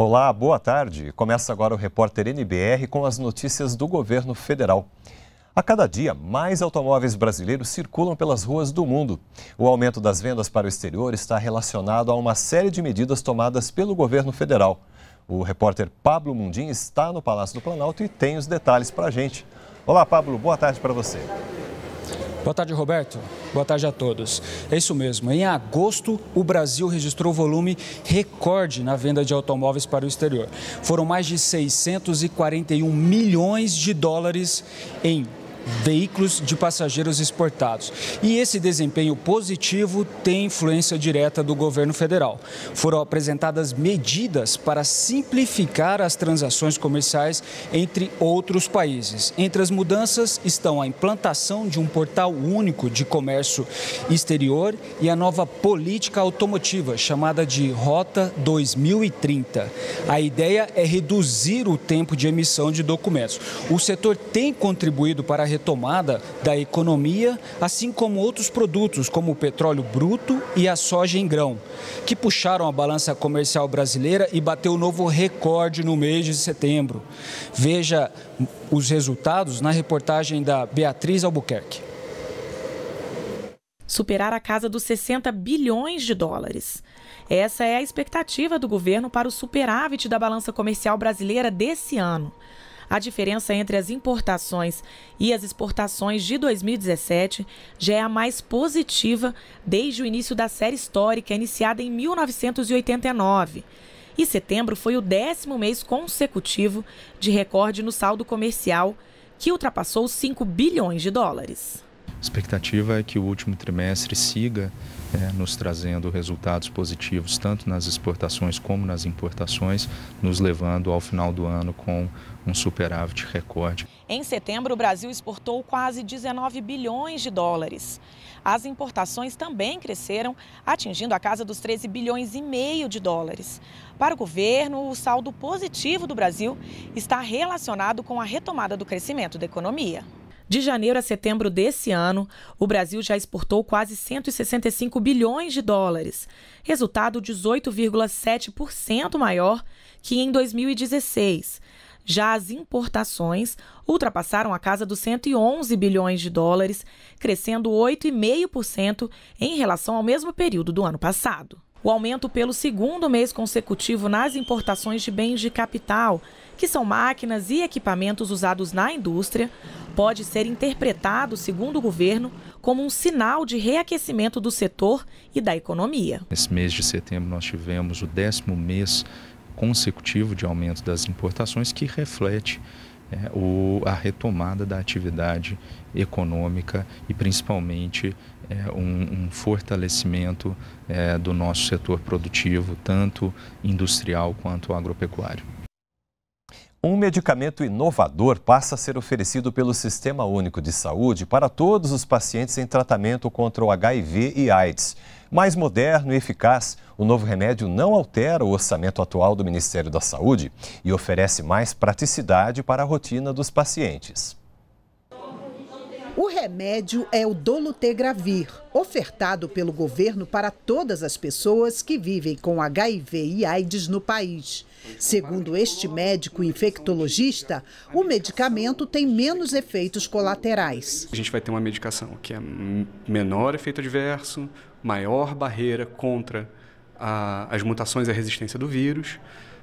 Olá, boa tarde. Começa agora o repórter NBR com as notícias do governo federal. A cada dia, mais automóveis brasileiros circulam pelas ruas do mundo. O aumento das vendas para o exterior está relacionado a uma série de medidas tomadas pelo governo federal. O repórter Pablo Mundim está no Palácio do Planalto e tem os detalhes para a gente. Olá, Pablo, boa tarde para você. Boa tarde, Roberto. Boa tarde a todos. É isso mesmo. Em agosto, o Brasil registrou volume recorde na venda de automóveis para o exterior. Foram mais de 641 milhões de dólares em veículos de passageiros exportados. E esse desempenho positivo tem influência direta do governo federal. Foram apresentadas medidas para simplificar as transações comerciais entre outros países. Entre as mudanças estão a implantação de um portal único de comércio exterior e a nova política automotiva, chamada de Rota 2030. A ideia é reduzir o tempo de emissão de documentos. O setor tem contribuído para a retomada da economia, assim como outros produtos, como o petróleo bruto e a soja em grão, que puxaram a balança comercial brasileira e bateu um novo recorde no mês de setembro. Veja os resultados na reportagem da Beatriz Albuquerque. Superar a casa dos 60 bilhões de dólares. Essa é a expectativa do governo para o superávit da balança comercial brasileira desse ano. A diferença entre as importações e as exportações de 2017 já é a mais positiva desde o início da série histórica, iniciada em 1989 e setembro foi o décimo mês consecutivo de recorde no saldo comercial, que ultrapassou 5 bilhões de dólares. A expectativa é que o último trimestre siga é, nos trazendo resultados positivos, tanto nas exportações como nas importações, nos levando ao final do ano com um superávit recorde. Em setembro, o Brasil exportou quase 19 bilhões de dólares. As importações também cresceram, atingindo a casa dos 13 bilhões e meio de dólares. Para o governo, o saldo positivo do Brasil está relacionado com a retomada do crescimento da economia. De janeiro a setembro desse ano, o Brasil já exportou quase 165 bilhões de dólares, resultado 18,7% maior que em 2016. Já as importações ultrapassaram a casa dos 111 bilhões de dólares, crescendo 8,5% em relação ao mesmo período do ano passado. O aumento pelo segundo mês consecutivo nas importações de bens de capital que são máquinas e equipamentos usados na indústria, pode ser interpretado, segundo o governo, como um sinal de reaquecimento do setor e da economia. Nesse mês de setembro nós tivemos o décimo mês consecutivo de aumento das importações, que reflete é, o, a retomada da atividade econômica e principalmente é, um, um, fortalecimento é, do nosso setor produtivo, tanto industrial quanto agropecuário. Um medicamento inovador passa a ser oferecido pelo Sistema Único de Saúde para todos os pacientes em tratamento contra o HIV e AIDS. Mais moderno e eficaz, o novo remédio não altera o orçamento atual do Ministério da Saúde e oferece mais praticidade para a rotina dos pacientes. O remédio é o dolutegravir, ofertado pelo governo para todas as pessoas que vivem com HIV e AIDS no país. Segundo este médico infectologista, o medicamento tem menos efeitos colaterais. A gente vai ter uma medicação que é menor efeito adverso, maior barreira contra a, as mutações e a resistência do vírus,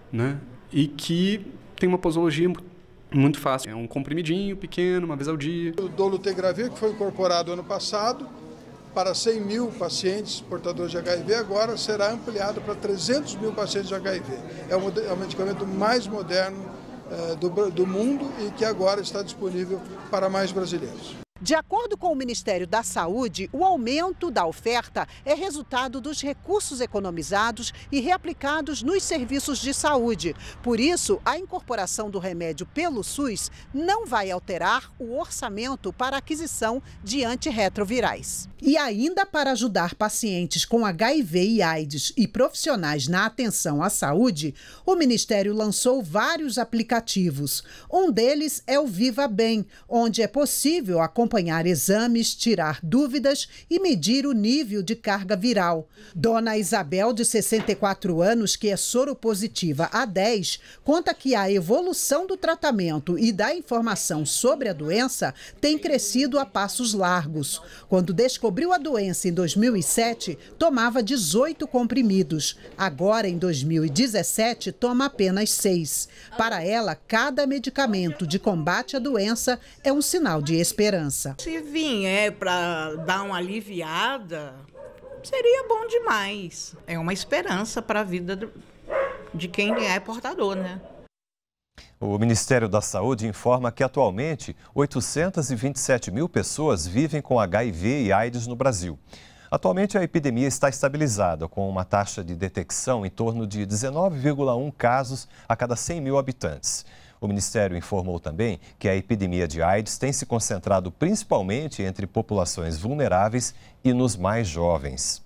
né? e que tem uma posologia muito fácil. É um comprimidinho, pequeno, uma vez ao dia. O dolutegravir, que foi incorporado ano passado, para 100 mil pacientes portadores de HIV, agora será ampliado para 300 mil pacientes de HIV. É, é o, medicamento mais moderno eh, do, do mundo e que agora está disponível para mais brasileiros. De acordo com o Ministério da Saúde, o aumento da oferta é resultado dos recursos economizados e reaplicados nos serviços de saúde. Por isso, a incorporação do remédio pelo SUS não vai alterar o orçamento para aquisição de antirretrovirais e ainda para ajudar pacientes com HIV e AIDS e profissionais na atenção à saúde, o Ministério lançou vários aplicativos. Um deles é o Viva Bem, onde é possível acompanhar exames, tirar dúvidas e medir o nível de carga viral. Dona Isabel, de 64 anos, que é soropositiva a 10, conta que a evolução do tratamento e da informação sobre a doença tem crescido a passos largos. Quando descobriu descobriu a doença em 2007, tomava 18 comprimidos. Agora, em 2017, toma apenas 6. Para ela, cada medicamento de combate à doença é um sinal de esperança. Se vier é, para dar uma aliviada, seria bom demais. É uma esperança para a vida de quem é portador, né? O Ministério da Saúde informa que atualmente 827 mil pessoas vivem com HIV e AIDS no Brasil. Atualmente a epidemia está estabilizada, com uma taxa de detecção em torno de 19,1 casos a cada 100 mil habitantes. O Ministério informou também que a epidemia de AIDS tem se concentrado principalmente entre populações vulneráveis e nos mais jovens.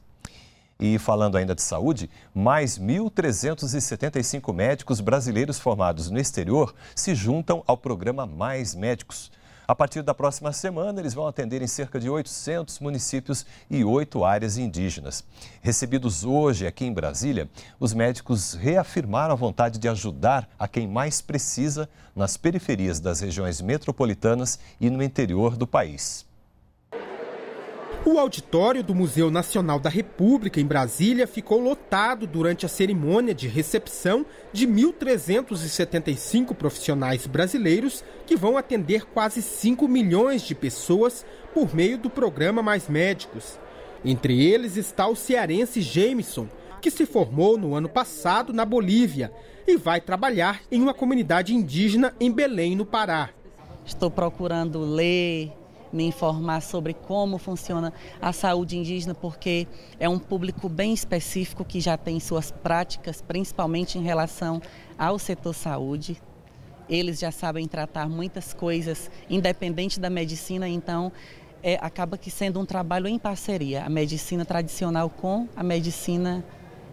E falando ainda de saúde, mais 1.375 médicos brasileiros formados no exterior se juntam ao programa Mais Médicos. A partir da próxima semana, eles vão atender em cerca de 800 municípios e oito áreas indígenas. Recebidos hoje aqui em Brasília, os médicos reafirmaram a vontade de ajudar a quem mais precisa nas periferias das regiões metropolitanas e no interior do país. O auditório do Museu Nacional da República, em Brasília, ficou lotado durante a cerimônia de recepção de 1.375 profissionais brasileiros que vão atender quase 5 milhões de pessoas por meio do programa Mais Médicos. Entre eles está o cearense Jameson, que se formou no ano passado na Bolívia e vai trabalhar em uma comunidade indígena em Belém, no Pará. Estou procurando ler, me informar sobre como funciona a saúde indígena, porque é um público bem específico que já tem suas práticas, principalmente em relação ao setor saúde. Eles já sabem tratar muitas coisas, independente da medicina, então é, acaba que sendo um trabalho em parceria, a medicina tradicional com a medicina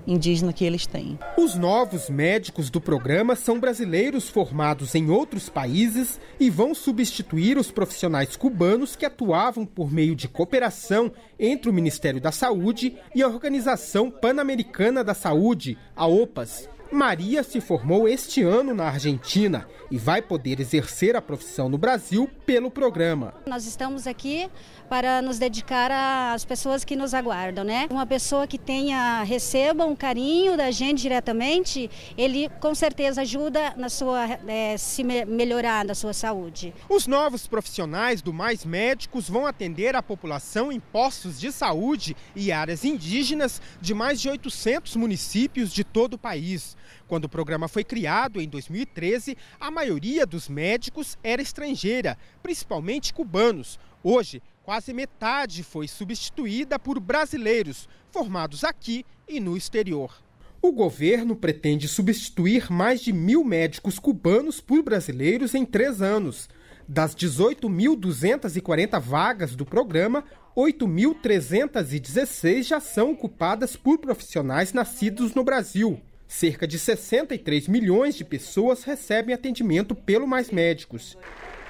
indígena que eles têm. Os novos médicos do programa são brasileiros formados em outros países e vão substituir os profissionais cubanos que atuavam por meio de cooperação entre o Ministério da Saúde e a Organização Pan-Americana da Saúde, a OPAS. Maria se formou este ano na Argentina e vai poder exercer a profissão no Brasil pelo programa. Nós estamos aqui para nos dedicar às pessoas que nos aguardam, né? Uma pessoa que tenha receba um carinho da gente diretamente, ele com certeza ajuda na sua é, se melhorar na sua saúde. Os novos profissionais do Mais Médicos vão atender a população em postos de saúde e áreas indígenas de mais de 800 municípios de todo o país. Quando o programa foi criado em 2013, a maioria dos médicos era estrangeira, principalmente cubanos. Hoje, quase metade foi substituída por brasileiros, formados aqui e no exterior. O governo pretende substituir mais de mil médicos cubanos por brasileiros em três anos. Das 18.240 vagas do programa, 8.316 já são ocupadas por profissionais nascidos no Brasil. Cerca de 63 milhões de pessoas recebem atendimento pelo Mais Médicos.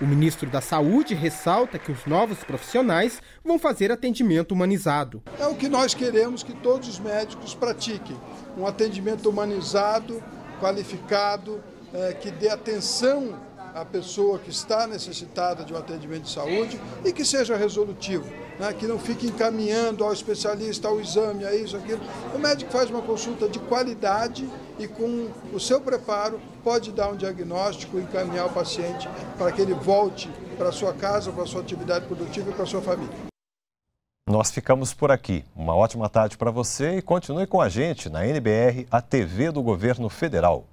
O ministro da Saúde ressalta que os novos profissionais vão fazer atendimento humanizado. É o que nós queremos que todos os médicos pratiquem: um atendimento humanizado, qualificado, é, que dê atenção a pessoa que está necessitada de um atendimento de saúde e que seja resolutivo, né? que não fique encaminhando ao especialista, ao exame, a isso, aquilo. O médico faz uma consulta de qualidade e com o seu preparo pode dar um diagnóstico e encaminhar o paciente para que ele volte para a sua casa, para a sua atividade produtiva e para a sua família. Nós ficamos por aqui. Uma ótima tarde para você e continue com a gente na NBR, a TV do Governo Federal.